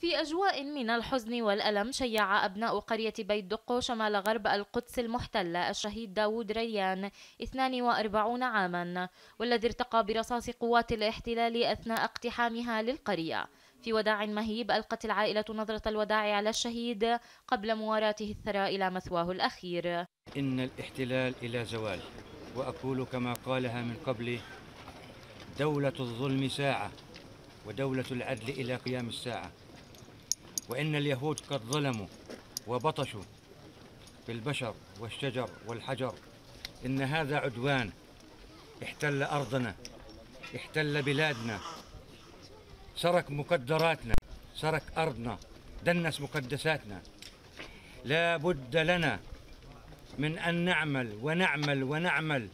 في أجواء من الحزن والألم شيع أبناء قرية بيت دقو شمال غرب القدس المحتلة الشهيد داوود ريان 42 عاما والذي ارتقى برصاص قوات الاحتلال أثناء اقتحامها للقرية في وداع مهيب ألقت العائلة نظرة الوداع على الشهيد قبل مواراته الثرى إلى مثواه الأخير إن الاحتلال إلى زوال وأقول كما قالها من قبل دولة الظلم ساعة ودولة العدل إلى قيام الساعة وإن اليهود قد ظلموا وبطشوا بالبشر والشجر والحجر إن هذا عدوان احتل أرضنا احتل بلادنا سرق مقدراتنا سرق أرضنا دنس مقدساتنا لا بد لنا من أن نعمل ونعمل ونعمل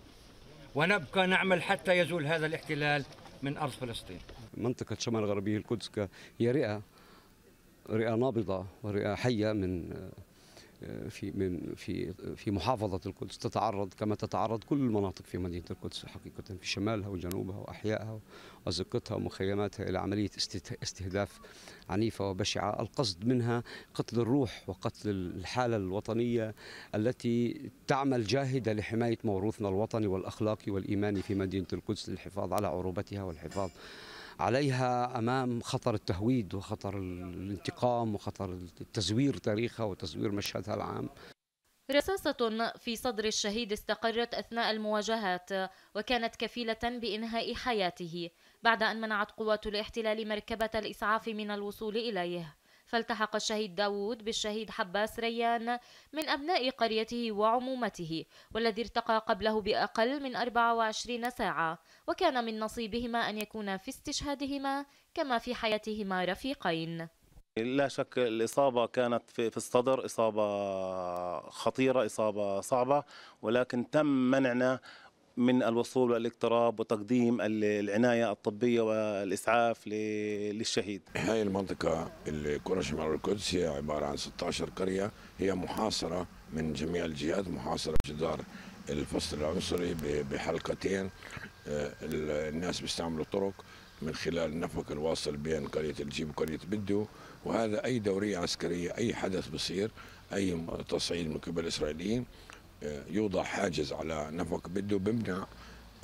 ونبقى نعمل حتى يزول هذا الاحتلال من أرض فلسطين منطقة شمال غربية القدس هي رئة رئه نابضه ورئه حيه من في من في في محافظه القدس تتعرض كما تتعرض كل المناطق في مدينه القدس حقيقه في شمالها وجنوبها واحيائها وازقتها ومخيماتها الى عمليه استهداف عنيفه وبشعه، القصد منها قتل الروح وقتل الحاله الوطنيه التي تعمل جاهده لحمايه موروثنا الوطني والاخلاقي والايماني في مدينه القدس للحفاظ على عروبتها والحفاظ عليها امام خطر التهويد وخطر الانتقام وخطر تزوير تاريخها وتزوير مشهدها العام رصاصة في صدر الشهيد استقرت أثناء المواجهات وكانت كفيلة بإنهاء حياته بعد أن منعت قوات الاحتلال مركبة الإسعاف من الوصول إليه فالتحق الشهيد داوود بالشهيد حباس ريان من أبناء قريته وعمومته والذي ارتقى قبله بأقل من 24 ساعة وكان من نصيبهما أن يكون في استشهادهما كما في حياتهما رفيقين لا شك الإصابة كانت في الصدر إصابة خطيرة إصابة صعبة ولكن تم منعنا من الوصول والاقتراب وتقديم العناية الطبية والإسعاف للشهيد هاي المنطقة اللي قرى شمال القدس هي عبارة عن 16 قرية هي محاصرة من جميع الجهات محاصرة جدار الفصل العنصري بحلقتين آه، الناس بيستعملوا طرق من خلال النفق الواصل بين قرية الجيب وقرية بدو وهذا أي دورية عسكرية أي حدث بصير أي تصعيد من قبل الإسرائيليين آه، يوضع حاجز على نفق بده بمنع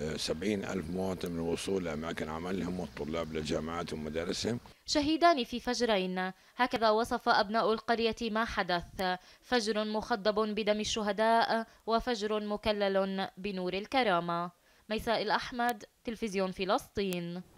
آه، سبعين ألف مواطن من الوصول لأماكن عملهم والطلاب للجامعات ومدارسهم شهيدان في فجرين هكذا وصف أبناء القرية ما حدث فجر مخضب بدم الشهداء وفجر مكلل بنور الكرامة ميساء الأحمد تلفزيون فلسطين